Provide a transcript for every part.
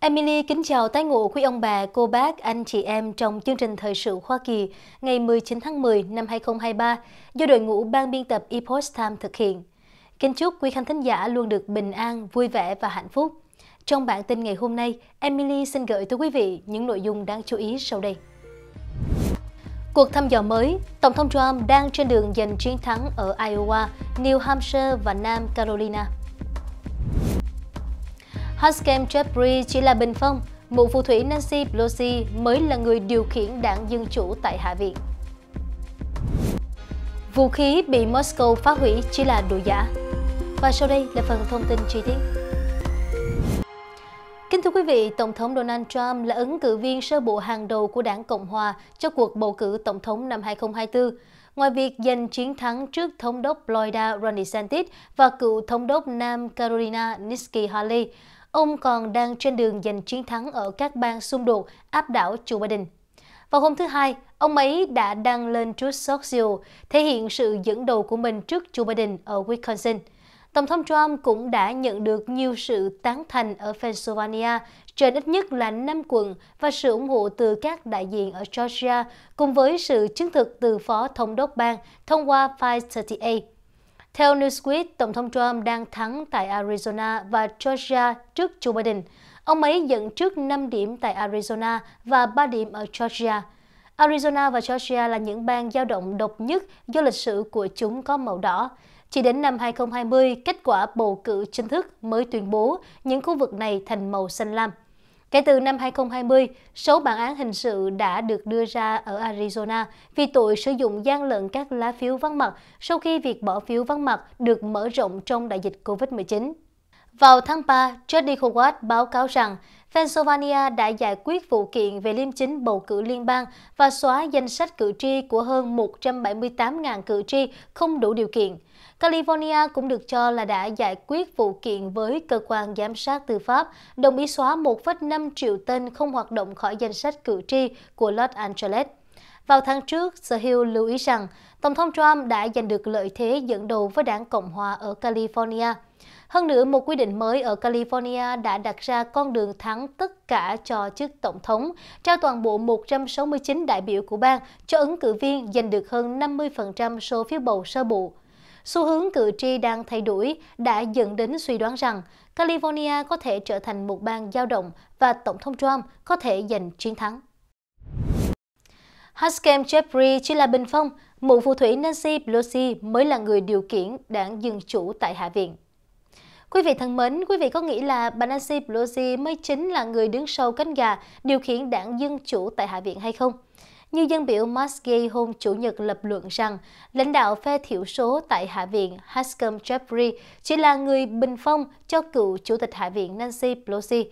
Emily kính chào tái ngộ quý ông bà, cô bác, anh chị em trong chương trình Thời sự Hoa Kỳ ngày 19 tháng 10 năm 2023 do đội ngũ ban biên tập Epoch Time thực hiện. Kính chúc quý khán thính giả luôn được bình an, vui vẻ và hạnh phúc. Trong bản tin ngày hôm nay, Emily xin gửi tới quý vị những nội dung đáng chú ý sau đây. Cuộc thăm dò mới, Tổng thống Trump đang trên đường giành chiến thắng ở Iowa, New Hampshire và Nam Carolina. Haskem Jeffrey chỉ là bình phong, mụ phù thủy Nancy Pelosi mới là người điều khiển đảng Dân Chủ tại Hạ viện. Vũ khí bị Moscow phá hủy chỉ là đồ giả. Và sau đây là phần thông tin chi tiết. Kính thưa quý vị, Tổng thống Donald Trump là ứng cử viên sơ bộ hàng đầu của đảng Cộng Hòa cho cuộc bầu cử Tổng thống năm 2024. Ngoài việc giành chiến thắng trước thống đốc Florida Ron DeSantis và cựu thống đốc Nam Carolina Nikki Haley, Ông còn đang trên đường giành chiến thắng ở các bang xung đột áp đảo Joe Biden. Vào hôm thứ Hai, ông ấy đã đăng lên trước social thể hiện sự dẫn đầu của mình trước Joe Biden ở Wisconsin. Tổng thống Trump cũng đã nhận được nhiều sự tán thành ở Pennsylvania trên ít nhất là 5 quận và sự ủng hộ từ các đại diện ở Georgia cùng với sự chứng thực từ Phó Thống đốc bang thông qua 538. Theo Newsweek, Tổng thống Trump đang thắng tại Arizona và Georgia trước Joe Biden. Ông ấy dẫn trước 5 điểm tại Arizona và 3 điểm ở Georgia. Arizona và Georgia là những bang dao động độc nhất do lịch sử của chúng có màu đỏ. Chỉ đến năm 2020, kết quả bầu cử chính thức mới tuyên bố những khu vực này thành màu xanh lam. Kể từ năm 2020, số bản án hình sự đã được đưa ra ở Arizona vì tội sử dụng gian lận các lá phiếu vắng mặt sau khi việc bỏ phiếu vắng mặt được mở rộng trong đại dịch COVID-19. Vào tháng 3, Jody Howard báo cáo rằng Pennsylvania đã giải quyết vụ kiện về liêm chính bầu cử liên bang và xóa danh sách cử tri của hơn 178.000 cử tri không đủ điều kiện. California cũng được cho là đã giải quyết vụ kiện với cơ quan giám sát tư pháp, đồng ý xóa 1,5 triệu tên không hoạt động khỏi danh sách cử tri của Los Angeles. Vào tháng trước, The Hill lưu ý rằng Tổng thống Trump đã giành được lợi thế dẫn đầu với đảng Cộng hòa ở California – hơn nữa, một quy định mới ở California đã đặt ra con đường thắng tất cả cho chức tổng thống, trao toàn bộ 169 đại biểu của bang cho ứng cử viên giành được hơn 50% số phiếu bầu sơ bộ. Xu hướng cử tri đang thay đổi đã dẫn đến suy đoán rằng California có thể trở thành một bang dao động và Tổng thống Trump có thể giành chiến thắng. Haskell Jeffrey chỉ là bình phong, mụ phù thủy Nancy Pelosi mới là người điều khiển đảng Dân Chủ tại Hạ viện. Quý vị thân mến, quý vị có nghĩ là bà Nancy Pelosi mới chính là người đứng sau cánh gà điều khiển đảng Dân Chủ tại Hạ viện hay không? Như dân biểu Muskie hôm Chủ nhật lập luận rằng, lãnh đạo phe thiểu số tại Hạ viện Haskell Jeffrey chỉ là người bình phong cho cựu Chủ tịch Hạ viện Nancy Pelosi.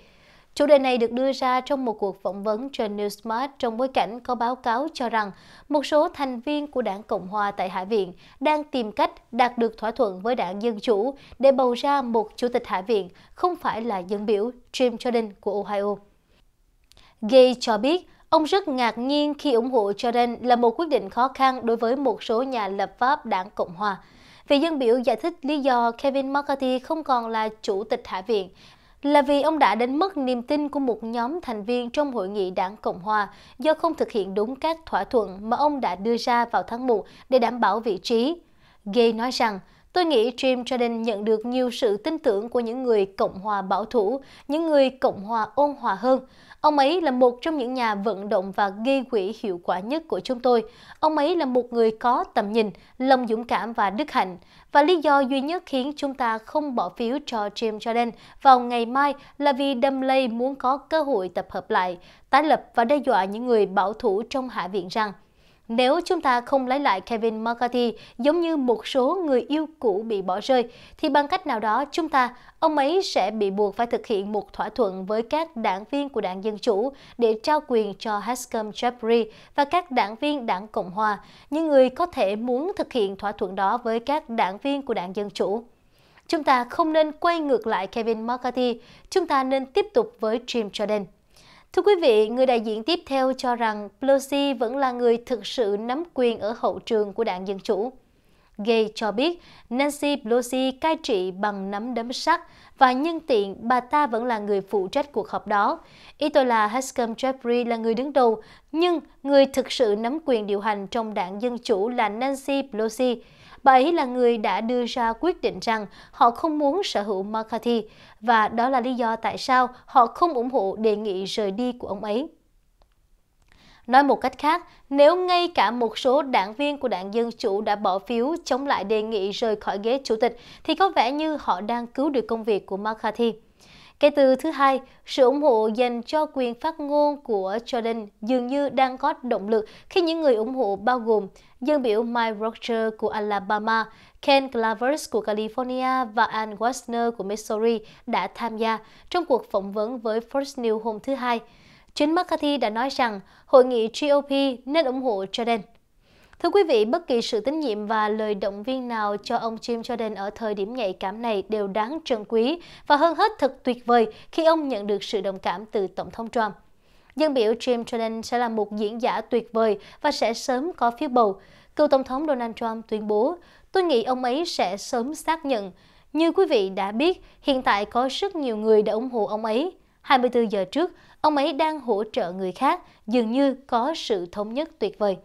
Chủ đề này được đưa ra trong một cuộc phỏng vấn trên Newsmart trong bối cảnh có báo cáo cho rằng một số thành viên của đảng Cộng Hòa tại Hạ viện đang tìm cách đạt được thỏa thuận với đảng Dân Chủ để bầu ra một chủ tịch Hạ viện không phải là dân biểu Jim Jordan của Ohio. Gay cho biết, Ông rất ngạc nhiên khi ủng hộ Jordan là một quyết định khó khăn đối với một số nhà lập pháp đảng Cộng Hòa. Vị dân biểu giải thích lý do Kevin McCarthy không còn là chủ tịch Hạ viện là vì ông đã đánh mất niềm tin của một nhóm thành viên trong hội nghị đảng Cộng Hòa do không thực hiện đúng các thỏa thuận mà ông đã đưa ra vào tháng 1 để đảm bảo vị trí. Gay nói rằng, Tôi nghĩ Jim Jordan nhận được nhiều sự tin tưởng của những người Cộng hòa bảo thủ, những người Cộng hòa ôn hòa hơn. Ông ấy là một trong những nhà vận động và ghi quỹ hiệu quả nhất của chúng tôi. Ông ấy là một người có tầm nhìn, lòng dũng cảm và đức hạnh. Và lý do duy nhất khiến chúng ta không bỏ phiếu cho Jim Jordan vào ngày mai là vì Dudley muốn có cơ hội tập hợp lại, tái lập và đe dọa những người bảo thủ trong Hạ viện rằng nếu chúng ta không lấy lại Kevin McCarthy giống như một số người yêu cũ bị bỏ rơi, thì bằng cách nào đó chúng ta, ông ấy sẽ bị buộc phải thực hiện một thỏa thuận với các đảng viên của đảng Dân Chủ để trao quyền cho Haskell Jeffrey và các đảng viên đảng Cộng Hòa, những người có thể muốn thực hiện thỏa thuận đó với các đảng viên của đảng Dân Chủ. Chúng ta không nên quay ngược lại Kevin McCarthy, chúng ta nên tiếp tục với Jim Jordan. Thưa quý vị, người đại diện tiếp theo cho rằng Pelosi vẫn là người thực sự nắm quyền ở hậu trường của đảng Dân Chủ. Gay cho biết Nancy Pelosi cai trị bằng nắm đấm sắt và nhân tiện bà ta vẫn là người phụ trách cuộc họp đó. Ý tôi là Haskell Jeffrey là người đứng đầu, nhưng người thực sự nắm quyền điều hành trong đảng Dân Chủ là Nancy Pelosi. Bà ấy là người đã đưa ra quyết định rằng họ không muốn sở hữu McCarthy và đó là lý do tại sao họ không ủng hộ đề nghị rời đi của ông ấy. Nói một cách khác, nếu ngay cả một số đảng viên của đảng Dân Chủ đã bỏ phiếu chống lại đề nghị rời khỏi ghế chủ tịch, thì có vẻ như họ đang cứu được công việc của McCarthy. Kể từ thứ hai, sự ủng hộ dành cho quyền phát ngôn của Jordan dường như đang có động lực khi những người ủng hộ bao gồm dân biểu Mike Rogers của Alabama, Ken Clavers của California và Ann Wagner của Missouri đã tham gia trong cuộc phỏng vấn với Fox News hôm thứ Hai. Chính McCarthy đã nói rằng hội nghị GOP nên ủng hộ Jordan. Thưa quý vị, bất kỳ sự tín nhiệm và lời động viên nào cho ông Jim Jordan ở thời điểm nhạy cảm này đều đáng trân quý và hơn hết thật tuyệt vời khi ông nhận được sự đồng cảm từ Tổng thống Trump. Dân biểu Jim Jordan sẽ là một diễn giả tuyệt vời và sẽ sớm có phiếu bầu. Cựu Tổng thống Donald Trump tuyên bố, tôi nghĩ ông ấy sẽ sớm xác nhận. Như quý vị đã biết, hiện tại có rất nhiều người đã ủng hộ ông ấy. 24 giờ trước, ông ấy đang hỗ trợ người khác, dường như có sự thống nhất tuyệt vời.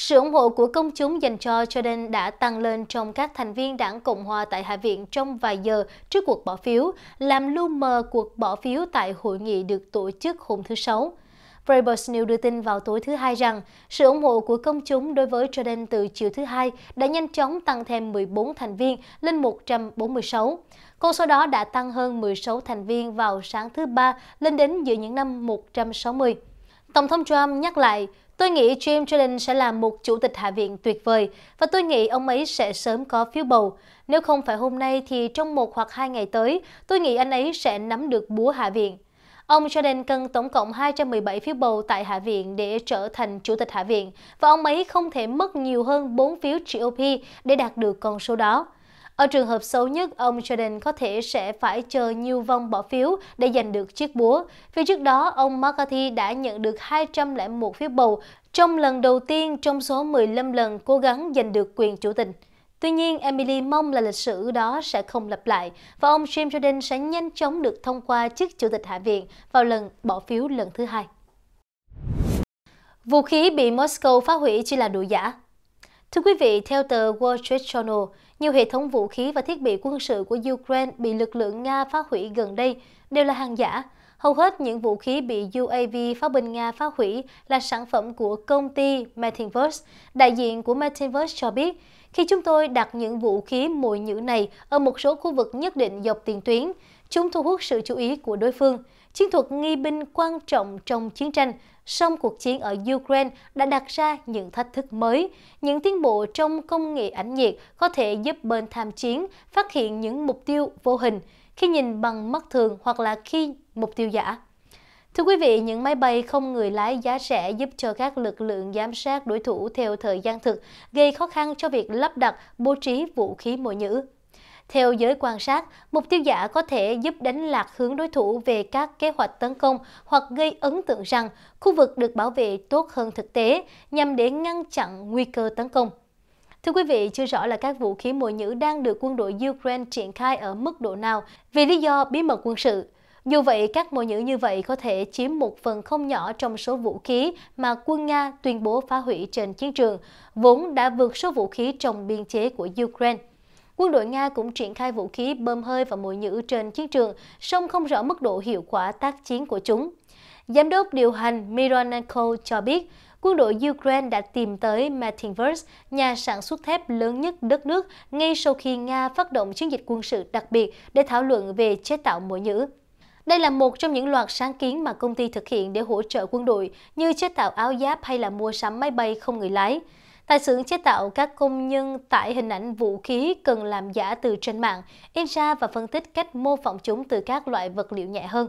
Sự ủng hộ của công chúng dành cho Jordan đã tăng lên trong các thành viên đảng Cộng hòa tại Hạ viện trong vài giờ trước cuộc bỏ phiếu, làm lu mờ cuộc bỏ phiếu tại hội nghị được tổ chức hôm thứ Sáu. Breitbart News đưa tin vào tối thứ Hai rằng sự ủng hộ của công chúng đối với Jordan từ chiều thứ Hai đã nhanh chóng tăng thêm 14 thành viên lên 146. Con số đó đã tăng hơn 16 thành viên vào sáng thứ Ba lên đến giữa những năm 160. Tổng thống Trump nhắc lại, Tôi nghĩ Jim Jordan sẽ là một chủ tịch Hạ viện tuyệt vời và tôi nghĩ ông ấy sẽ sớm có phiếu bầu. Nếu không phải hôm nay thì trong một hoặc hai ngày tới, tôi nghĩ anh ấy sẽ nắm được búa Hạ viện. Ông Jordan cần tổng cộng 217 phiếu bầu tại Hạ viện để trở thành Chủ tịch Hạ viện và ông ấy không thể mất nhiều hơn 4 phiếu GOP để đạt được con số đó. Ở trường hợp xấu nhất, ông Jordan có thể sẽ phải chờ nhiều vòng bỏ phiếu để giành được chiếc búa. phía trước đó, ông McCarthy đã nhận được 201 phiếu bầu trong lần đầu tiên trong số 15 lần cố gắng giành được quyền chủ tịch. Tuy nhiên, Emily mong là lịch sử đó sẽ không lặp lại và ông Jim Jordan sẽ nhanh chóng được thông qua chức chủ tịch Hạ viện vào lần bỏ phiếu lần thứ hai. Vũ khí bị Moscow phá hủy chỉ là đùa giả. Thưa quý vị, theo tờ Wall Street Journal, nhiều hệ thống vũ khí và thiết bị quân sự của Ukraine bị lực lượng Nga phá hủy gần đây đều là hàng giả. Hầu hết những vũ khí bị UAV pháo binh Nga phá hủy là sản phẩm của công ty Metinverse. Đại diện của Metinverse cho biết, khi chúng tôi đặt những vũ khí mồi nhữ này ở một số khu vực nhất định dọc tiền tuyến, chúng thu hút sự chú ý của đối phương. Chiến thuật nghi binh quan trọng trong chiến tranh song cuộc chiến ở Ukraine đã đặt ra những thách thức mới. Những tiến bộ trong công nghệ ảnh nhiệt có thể giúp bên tham chiến phát hiện những mục tiêu vô hình khi nhìn bằng mắt thường hoặc là khi mục tiêu giả. Thưa quý vị, những máy bay không người lái giá rẻ giúp cho các lực lượng giám sát đối thủ theo thời gian thực, gây khó khăn cho việc lắp đặt, bố trí vũ khí mồi nhữ. Theo giới quan sát, mục tiêu giả có thể giúp đánh lạc hướng đối thủ về các kế hoạch tấn công hoặc gây ấn tượng rằng khu vực được bảo vệ tốt hơn thực tế nhằm để ngăn chặn nguy cơ tấn công. Thưa quý vị, chưa rõ là các vũ khí mồi nhữ đang được quân đội Ukraine triển khai ở mức độ nào vì lý do bí mật quân sự. Dù vậy, các mồi nhữ như vậy có thể chiếm một phần không nhỏ trong số vũ khí mà quân Nga tuyên bố phá hủy trên chiến trường, vốn đã vượt số vũ khí trong biên chế của Ukraine. Quân đội Nga cũng triển khai vũ khí bơm hơi và mồi nhữ trên chiến trường, song không rõ mức độ hiệu quả tác chiến của chúng. Giám đốc điều hành Mironenko cho biết, quân đội Ukraine đã tìm tới Martinverse, nhà sản xuất thép lớn nhất đất nước, ngay sau khi Nga phát động chiến dịch quân sự đặc biệt để thảo luận về chế tạo mũi nhữ. Đây là một trong những loạt sáng kiến mà công ty thực hiện để hỗ trợ quân đội như chế tạo áo giáp hay là mua sắm máy bay không người lái. Tại xưởng chế tạo, các công nhân tải hình ảnh vũ khí cần làm giả từ trên mạng, in ra và phân tích cách mô phỏng chúng từ các loại vật liệu nhẹ hơn.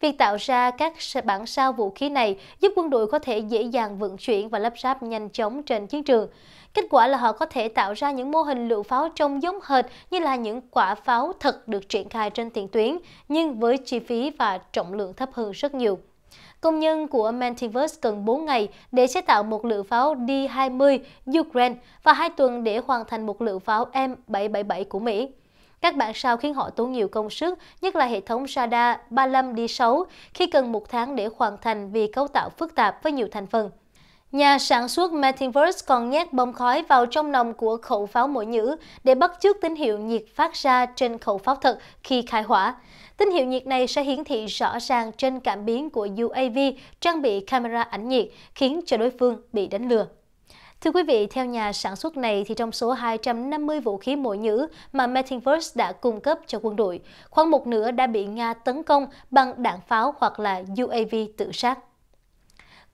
Việc tạo ra các bản sao vũ khí này giúp quân đội có thể dễ dàng vận chuyển và lắp ráp nhanh chóng trên chiến trường. Kết quả là họ có thể tạo ra những mô hình lựu pháo trông giống hệt như là những quả pháo thật được triển khai trên tiền tuyến, nhưng với chi phí và trọng lượng thấp hơn rất nhiều. Công nhân của Mentiverse cần 4 ngày để chế tạo một lựu pháo D-20 Ukraine và 2 tuần để hoàn thành một lựu pháo M777 của Mỹ. Các bản sao khiến họ tốn nhiều công sức, nhất là hệ thống radar 35D6 khi cần một tháng để hoàn thành vì cấu tạo phức tạp với nhiều thành phần. Nhà sản xuất Metaverse còn nhét bom khói vào trong nòng của khẩu pháo mũi nhữ để bắt chước tín hiệu nhiệt phát ra trên khẩu pháo thật khi khai hỏa. Tín hiệu nhiệt này sẽ hiển thị rõ ràng trên cảm biến của UAV trang bị camera ảnh nhiệt, khiến cho đối phương bị đánh lừa. Thưa quý vị, theo nhà sản xuất này thì trong số 250 vũ khí mũi nhữ mà Metaverse đã cung cấp cho quân đội, khoảng một nửa đã bị Nga tấn công bằng đạn pháo hoặc là UAV tự sát.